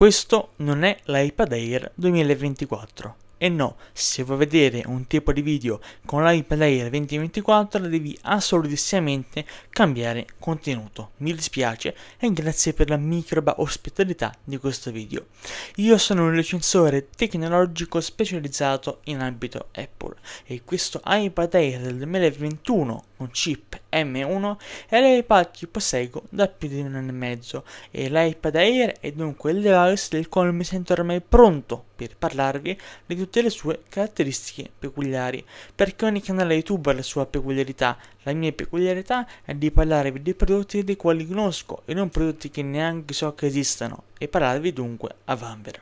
Questo non è l'iPad Air 2024. E no, se vuoi vedere un tipo di video con l'iPad Air 2024 devi assolutamente cambiare contenuto. Mi dispiace e grazie per la microba ospitalità di questo video. Io sono un recensore tecnologico specializzato in ambito Apple e questo iPad Air del 2021 con chip M1 è l'iPad che posseggo da più di un anno e mezzo e l'iPad Air è dunque il device del quale mi sento ormai pronto per parlarvi di tutte le sue caratteristiche peculiari, perché ogni canale YouTube ha la sua peculiarità, la mia peculiarità è di parlarvi di prodotti dei quali conosco e non prodotti che neanche so che esistano e parlarvi dunque a vanvera.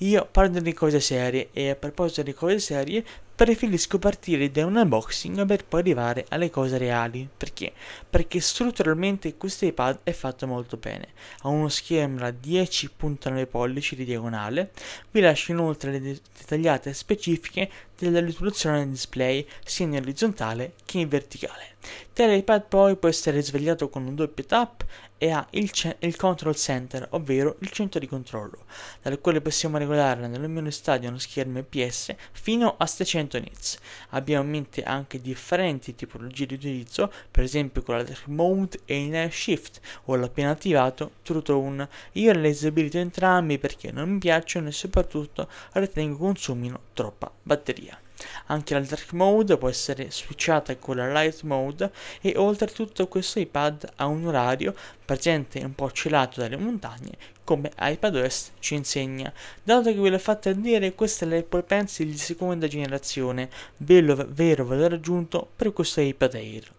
Io parlo di cose serie e a proposito di cose serie preferisco partire da un unboxing per poi arrivare alle cose reali. Perché? Perché strutturalmente questo iPad è fatto molto bene. Ha uno schema da 10.9 pollici di diagonale, vi lascio inoltre le dettagliate specifiche della risoluzione del display sia in orizzontale che in verticale. Tale iPad poi può essere svegliato con un doppio tap e ha il, il control center, ovvero il centro di controllo, dal quale possiamo regolare regolare mio stadio uno schermo EPS fino a 600 nits. Abbiamo in mente anche differenti tipologie di utilizzo, per esempio con la Dark Mode e il Night Shift, o l'appena attivato True Tone. Io le disabilito entrambi perché non mi piacciono e soprattutto ritengo consumino troppa batteria. Anche la dark mode può essere switchata con la light mode e oltretutto questo iPad ha un orario presente un po' celato dalle montagne, come iPadOS ci insegna. Dato che ve l'ho fatta dire, questa è l'Apple Pencil di seconda generazione, bello vero valore aggiunto per questo iPad Air.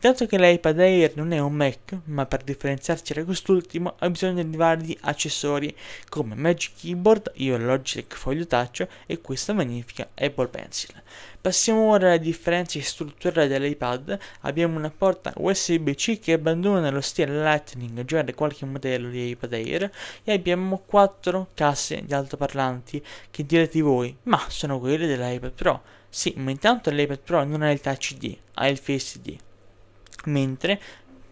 Dato che l'iPad Air non è un Mac, ma per differenziarci da quest'ultimo ha bisogno di vari accessori come Magic Keyboard, io Logic Foglio Touch e questa magnifica Apple Pencil. Passiamo ora alle differenze strutturali dell'iPad, abbiamo una porta USB-C che abbandona lo stile Lightning già da qualche modello di iPad Air e abbiamo 4 casse di altoparlanti che direte voi, ma sono quelle dell'iPad Pro. Sì, ma intanto l'iPad Pro non ha il Touch ID, ha il Face ID mentre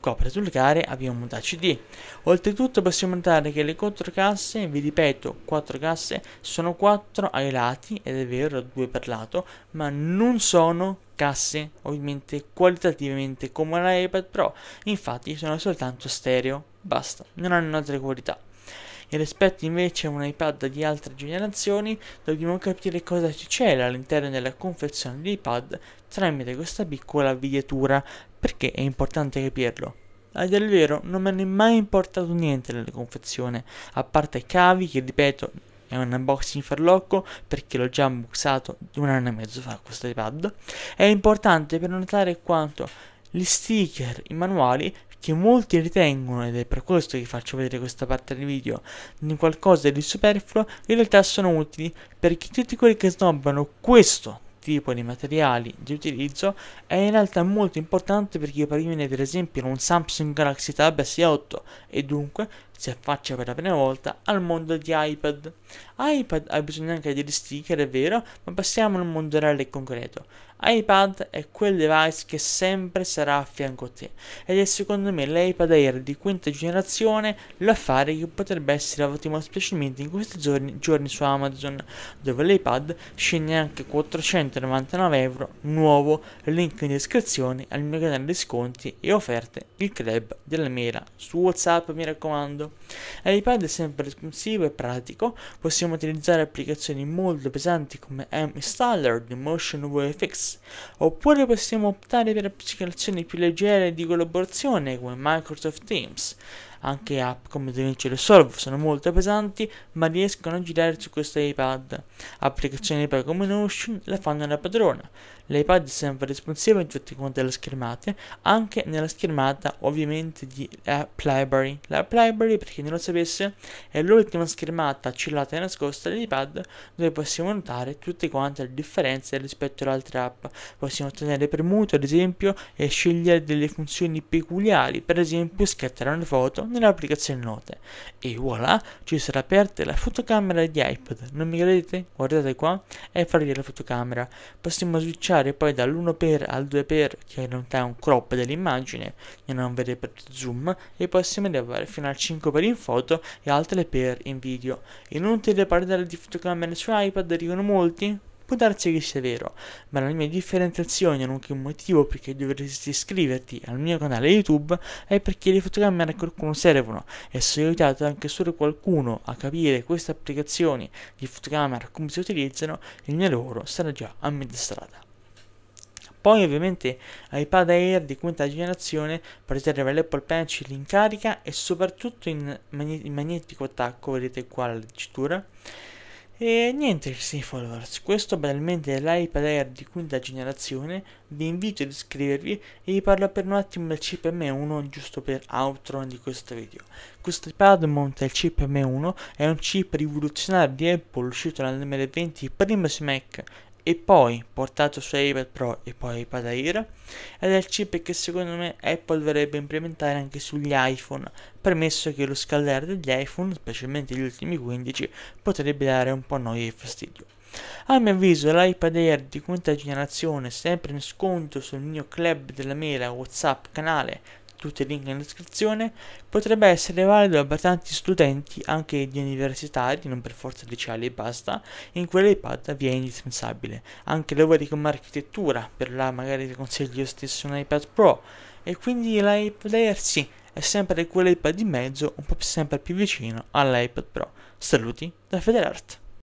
copre sul care abbiamo da CD. Oltretutto possiamo notare che le casse, vi ripeto, 4 casse, sono 4 ai lati, ed è vero, 2 per lato, ma non sono casse ovviamente qualitativamente come la iPad Pro, infatti sono soltanto stereo, basta, non hanno altre qualità. E rispetto invece a un iPad di altre generazioni, dobbiamo capire cosa ci c'era all'interno della confezione di iPad tramite questa piccola videatura, perché è importante capirlo. A dire il vero non me ne è mai importato niente nella confezione, a parte i cavi che ripeto è un unboxing farlocco perché l'ho già unboxato un anno e mezzo fa questo iPad. È importante per notare quanto gli sticker, i manuali che molti ritengono, ed è per questo che faccio vedere questa parte del video, di qualcosa di superfluo, in realtà sono utili perché tutti quelli che snobbano questo tipo di materiali di utilizzo è in realtà molto importante perché previene per esempio un Samsung Galaxy Tab S8 e dunque si affaccia per la prima volta al mondo di iPad. iPad ha bisogno anche di sticker, è vero, ma passiamo al mondo reale e concreto iPad è quel device che sempre sarà a fianco a te ed è secondo me l'iPad Air di quinta generazione l'affare che potrebbe essere ottimo specialmente in questi giorni, giorni su Amazon dove l'iPad scende anche 499 euro nuovo link in descrizione al mio canale di sconti e offerte il club della mera su Whatsapp mi raccomando l'iPad è sempre responsivo e pratico possiamo utilizzare applicazioni molto pesanti come M-Installer, Motion VFX oppure possiamo optare per applicazioni più leggere di collaborazione come Microsoft Teams, anche app come Da Vinci e Solve sono molto pesanti, ma riescono a girare su questo iPad. Applicazioni iPad come Notion la fanno la padrona. L'iPad è sempre responsivo in tutte quante le schermate, anche nella schermata ovviamente di App Library. L'App Library, per chi non lo sapesse, è l'ultima schermata cellata e nascosta dell'iPad dove possiamo notare tutte quante le differenze rispetto alle altre app. Possiamo tenere premuto ad esempio e scegliere delle funzioni peculiari, per esempio scattare una foto nell'applicazione note e voilà ci sarà aperta la fotocamera di iPad non mi credete? guardate qua e farvi la fotocamera possiamo switchare poi dall'1x al 2x che in realtà è un crop dell'immagine e non vede per zoom e possiamo arrivare fino al 5x in foto e altre per in video inutile parlare di fotocamere su iPad arrivano molti Può darsi che sia vero, ma la mia differenziazione è anche un motivo perché dovresti iscriverti al mio canale YouTube è perché le fotocamere a qualcuno servono e se aiutato anche solo qualcuno a capire queste applicazioni di fotocamera come si utilizzano, il mio lavoro sarà già a metà strada. Poi ovviamente iPad Air di quinta generazione preserva l'Apple Pencil in carica e soprattutto in, magnetico attacco, vedete qua la leggitura e niente sì followers, questo banalmente è l'iPad Air di quinta generazione, vi invito ad iscrivervi e vi parlo per un attimo del chip m 1 giusto per outro di questo video. Questo iPad monta il chip m 1 è un chip rivoluzionario di Apple uscito nel 2020 prima su Mac e poi portato su iPad Pro e poi iPad Air ed è il chip che secondo me Apple dovrebbe implementare anche sugli iPhone permesso che lo scaldare degli iPhone specialmente gli ultimi 15 potrebbe dare un po' noia e fastidio a mio avviso l'iPad Air di quinta generazione sempre in sconto sul mio club della mela Whatsapp canale tutti i link in descrizione, potrebbe essere valido per tanti studenti, anche di universitari, non per forza liceali e basta, in cui l'iPad vi è indispensabile. Anche lavori come architettura, per là magari vi consiglio io stesso un iPad Pro, e quindi l'iPad Air sì, è sempre quell'iPad di mezzo, un po' sempre più vicino all'iPad Pro. Saluti da Federart.